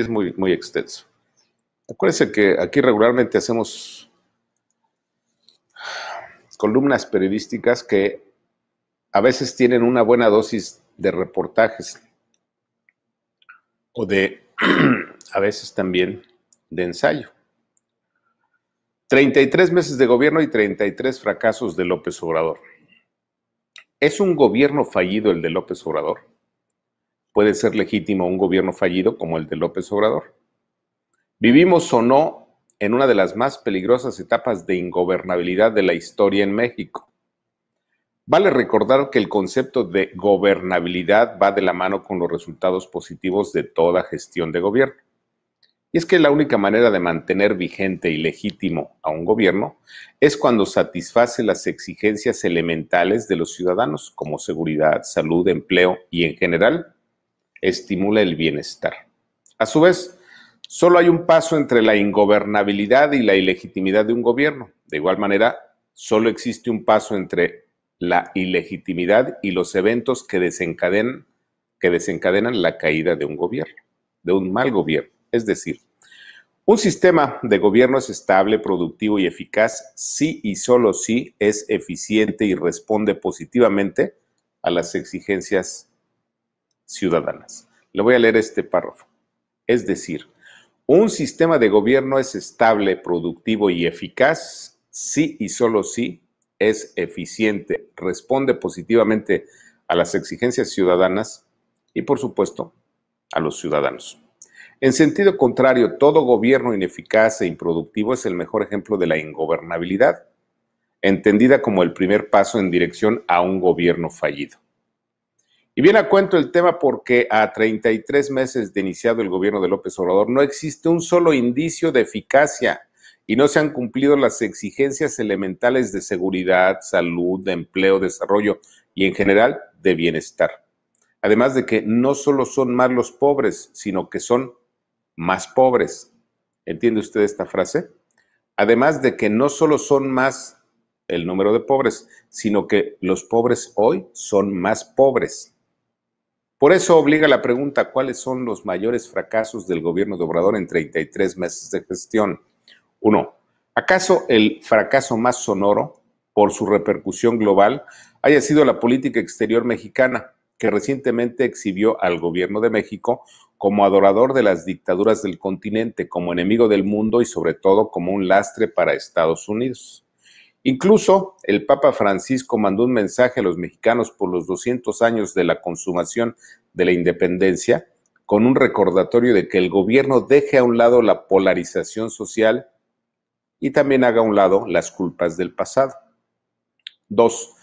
es muy, muy extenso. Acuérdense que aquí regularmente hacemos columnas periodísticas que a veces tienen una buena dosis de reportajes o de, a veces también, de ensayo. 33 meses de gobierno y 33 fracasos de López Obrador. ¿Es un gobierno fallido el de López Obrador? puede ser legítimo un gobierno fallido como el de López Obrador. Vivimos o no en una de las más peligrosas etapas de ingobernabilidad de la historia en México. Vale recordar que el concepto de gobernabilidad va de la mano con los resultados positivos de toda gestión de gobierno. Y es que la única manera de mantener vigente y legítimo a un gobierno es cuando satisface las exigencias elementales de los ciudadanos, como seguridad, salud, empleo y, en general, estimula el bienestar. A su vez, solo hay un paso entre la ingobernabilidad y la ilegitimidad de un gobierno. De igual manera, solo existe un paso entre la ilegitimidad y los eventos que desencadenan, que desencadenan la caída de un gobierno, de un mal gobierno. Es decir, un sistema de gobierno es estable, productivo y eficaz si y solo si es eficiente y responde positivamente a las exigencias ciudadanas. Le voy a leer este párrafo. Es decir, un sistema de gobierno es estable, productivo y eficaz si y solo si es eficiente, responde positivamente a las exigencias ciudadanas y, por supuesto, a los ciudadanos. En sentido contrario, todo gobierno ineficaz e improductivo es el mejor ejemplo de la ingobernabilidad, entendida como el primer paso en dirección a un gobierno fallido. Y bien a cuento el tema porque a 33 meses de iniciado el gobierno de López Obrador no existe un solo indicio de eficacia y no se han cumplido las exigencias elementales de seguridad, salud, de empleo, desarrollo y en general de bienestar. Además de que no solo son más los pobres, sino que son más pobres. ¿Entiende usted esta frase? Además de que no solo son más el número de pobres, sino que los pobres hoy son más pobres. Por eso obliga la pregunta, ¿cuáles son los mayores fracasos del gobierno de Obrador en 33 meses de gestión? Uno, ¿acaso el fracaso más sonoro por su repercusión global haya sido la política exterior mexicana, que recientemente exhibió al gobierno de México como adorador de las dictaduras del continente, como enemigo del mundo y sobre todo como un lastre para Estados Unidos? Incluso el Papa Francisco mandó un mensaje a los mexicanos por los 200 años de la consumación de la independencia, con un recordatorio de que el gobierno deje a un lado la polarización social y también haga a un lado las culpas del pasado. Dos,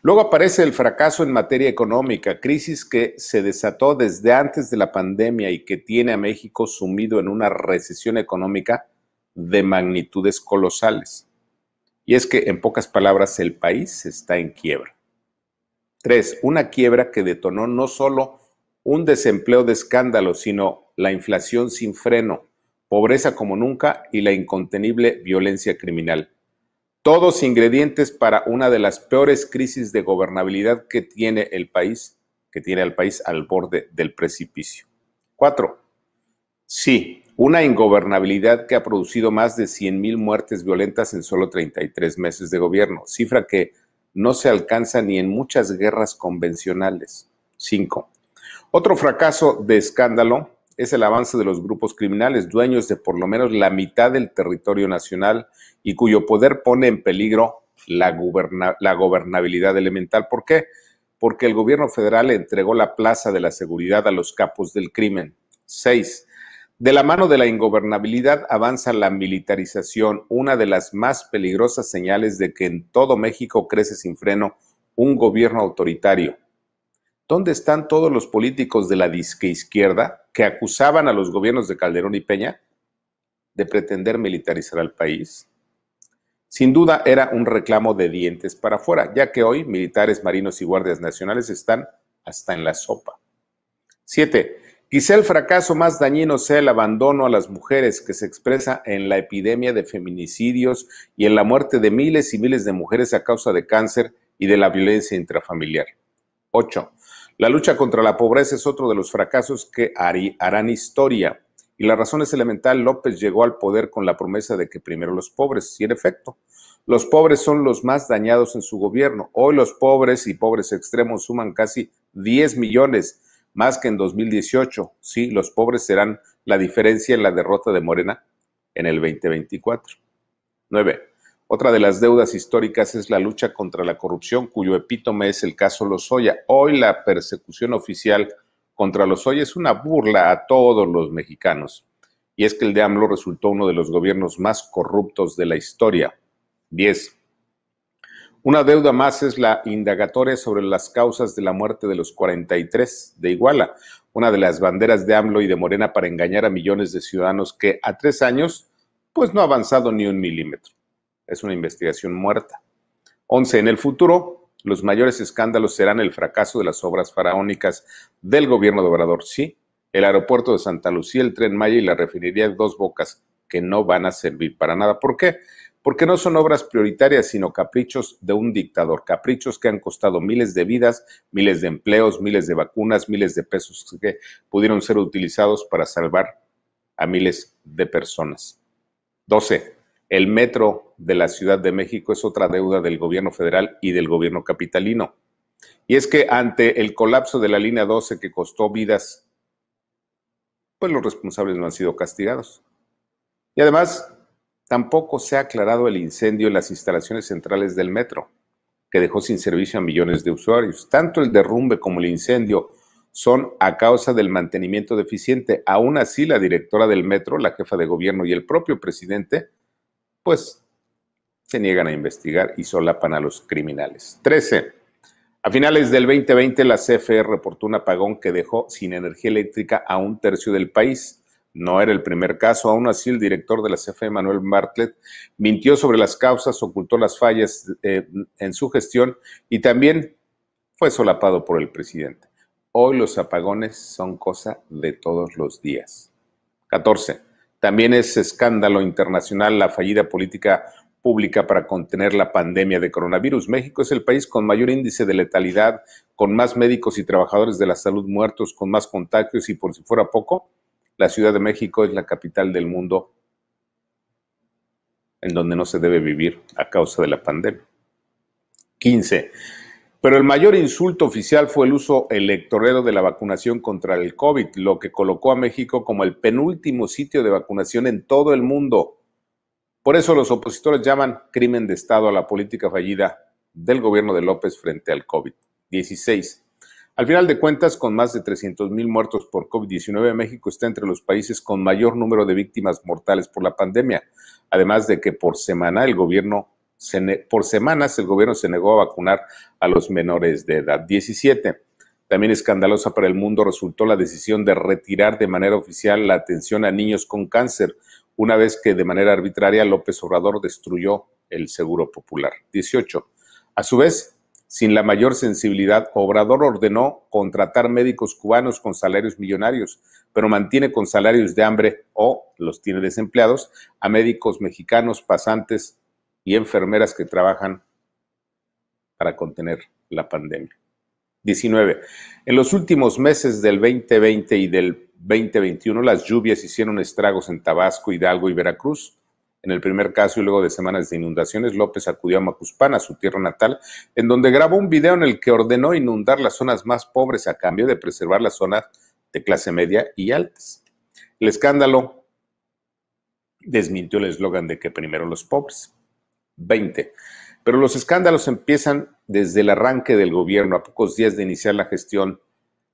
Luego aparece el fracaso en materia económica, crisis que se desató desde antes de la pandemia y que tiene a México sumido en una recesión económica de magnitudes colosales. Y es que, en pocas palabras, el país está en quiebra. Tres, una quiebra que detonó no solo un desempleo de escándalo, sino la inflación sin freno, pobreza como nunca y la incontenible violencia criminal. Todos ingredientes para una de las peores crisis de gobernabilidad que tiene el país, que tiene al país al borde del precipicio. Cuatro, sí, una ingobernabilidad que ha producido más de 100.000 muertes violentas en solo 33 meses de gobierno, cifra que no se alcanza ni en muchas guerras convencionales. 5. Otro fracaso de escándalo es el avance de los grupos criminales, dueños de por lo menos la mitad del territorio nacional y cuyo poder pone en peligro la, gobernabilidad elemental. ¿Por qué? Porque el gobierno federal entregó la plaza de la seguridad a los capos del crimen. 6. De la mano de la ingobernabilidad avanza la militarización, una de las más peligrosas señales de que en todo México crece sin freno un gobierno autoritario. ¿Dónde están todos los políticos de la disque izquierda que acusaban a los gobiernos de Calderón y Peña de pretender militarizar al país? Sin duda era un reclamo de dientes para afuera, ya que hoy militares, marinos y guardias nacionales están hasta en la sopa. 7. Quizá el fracaso más dañino sea el abandono a las mujeres que se expresa en la epidemia de feminicidios y en la muerte de miles y miles de mujeres a causa de cáncer y de la violencia intrafamiliar. 8. La lucha contra la pobreza es otro de los fracasos que harán historia. Y la razón es elemental, López llegó al poder con la promesa de que primero los pobres, y en efecto, los pobres son los más dañados en su gobierno. Hoy los pobres y pobres extremos suman casi 10 millones más que en 2018. Sí, los pobres serán la diferencia en la derrota de Morena en el 2024. 9. Otra de las deudas históricas es la lucha contra la corrupción, cuyo epítome es el caso Lozoya. Hoy la persecución oficial contra Lozoya es una burla a todos los mexicanos. Y es que el de AMLO resultó uno de los gobiernos más corruptos de la historia. 10. Una deuda más es la indagatoria sobre las causas de la muerte de los 43 de Iguala, una de las banderas de AMLO y de Morena para engañar a millones de ciudadanos que a tres años pues no ha avanzado ni un milímetro. Es una investigación muerta. 11. En el futuro, los mayores escándalos serán el fracaso de las obras faraónicas del gobierno de Obrador, sí, el aeropuerto de Santa Lucía, el tren Maya y la refinería de Dos Bocas, que no van a servir para nada. ¿Por qué? porque no son obras prioritarias, sino caprichos de un dictador, caprichos que han costado miles de vidas, miles de empleos, miles de vacunas, miles de pesos que pudieron ser utilizados para salvar a miles de personas. 12. El metro de la Ciudad de México es otra deuda del gobierno federal y del gobierno capitalino. Y es que ante el colapso de la línea 12 que costó vidas, pues los responsables no han sido castigados. Y además, Tampoco se ha aclarado el incendio en las instalaciones centrales del metro, que dejó sin servicio a millones de usuarios. Tanto el derrumbe como el incendio son a causa del mantenimiento deficiente. Aún así, la directora del metro, la jefa de gobierno y el propio presidente, pues se niegan a investigar y solapan a los criminales. 13. A finales del 2020, la CFE reportó un apagón que dejó sin energía eléctrica a un tercio del país. No era el primer caso. Aún así, el director de la CFE, Manuel Martlet, mintió sobre las causas, ocultó las fallas eh, en su gestión y también fue solapado por el presidente. Hoy los apagones son cosa de todos los días. 14. También es escándalo internacional la fallida política pública para contener la pandemia de coronavirus. México es el país con mayor índice de letalidad, con más médicos y trabajadores de la salud muertos, con más contagios y por si fuera poco, la Ciudad de México es la capital del mundo en donde no se debe vivir a causa de la pandemia. 15. Pero el mayor insulto oficial fue el uso electorero de la vacunación contra el COVID, lo que colocó a México como el penúltimo sitio de vacunación en todo el mundo. Por eso los opositores llaman crimen de Estado a la política fallida del gobierno de López frente al COVID. 16. Al final de cuentas, con más de mil muertos por COVID-19, México está entre los países con mayor número de víctimas mortales por la pandemia, además de que por semana el gobierno se por semanas el gobierno se negó a vacunar a los menores de edad. 17. También escandalosa para el mundo resultó la decisión de retirar de manera oficial la atención a niños con cáncer, una vez que de manera arbitraria López Obrador destruyó el Seguro Popular. 18. A su vez, sin la mayor sensibilidad, Obrador ordenó contratar médicos cubanos con salarios millonarios, pero mantiene con salarios de hambre o los tiene desempleados a médicos mexicanos, pasantes y enfermeras que trabajan para contener la pandemia. 19. En los últimos meses del 2020 y del 2021, las lluvias hicieron estragos en Tabasco, Hidalgo y Veracruz. En el primer caso y luego de semanas de inundaciones, López acudió a Macuspana, su tierra natal, en donde grabó un video en el que ordenó inundar las zonas más pobres a cambio de preservar las zonas de clase media y altas. El escándalo desmintió el eslogan de que primero los pobres. 20. Pero los escándalos empiezan desde el arranque del gobierno, a pocos días de iniciar la gestión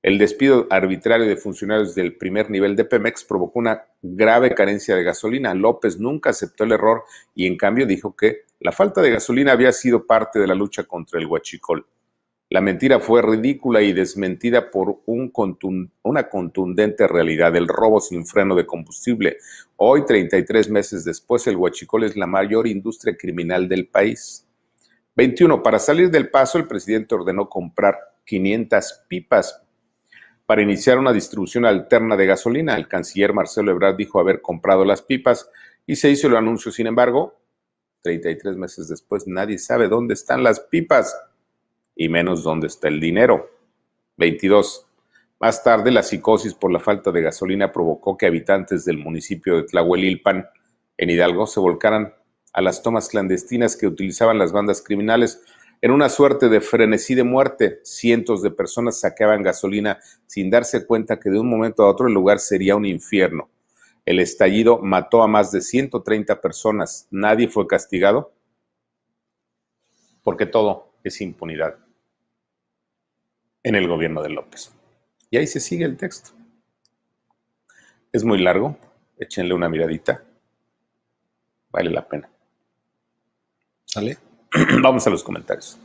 el despido arbitrario de funcionarios del primer nivel de Pemex provocó una grave carencia de gasolina. López nunca aceptó el error y en cambio dijo que la falta de gasolina había sido parte de la lucha contra el huachicol. La mentira fue ridícula y desmentida por una contundente realidad, el robo sin freno de combustible. Hoy, 33 meses después, el huachicol es la mayor industria criminal del país. 21. Para salir del paso, el presidente ordenó comprar 500 pipas para iniciar una distribución alterna de gasolina. El canciller Marcelo Ebrard dijo haber comprado las pipas y se hizo el anuncio. Sin embargo, 33 meses después nadie sabe dónde están las pipas y menos dónde está el dinero. 22. Más tarde, la psicosis por la falta de gasolina provocó que habitantes del municipio de Tlahuelilpan, en Hidalgo, se volcaran a las tomas clandestinas que utilizaban las bandas criminales en una suerte de frenesí de muerte, cientos de personas sacaban gasolina sin darse cuenta que de un momento a otro el lugar sería un infierno. El estallido mató a más de 130 personas. Nadie fue castigado porque todo es impunidad en el gobierno de López. Y ahí se sigue el texto. Es muy largo, échenle una miradita. Vale la pena. ¿Sale? Vamos a los comentarios.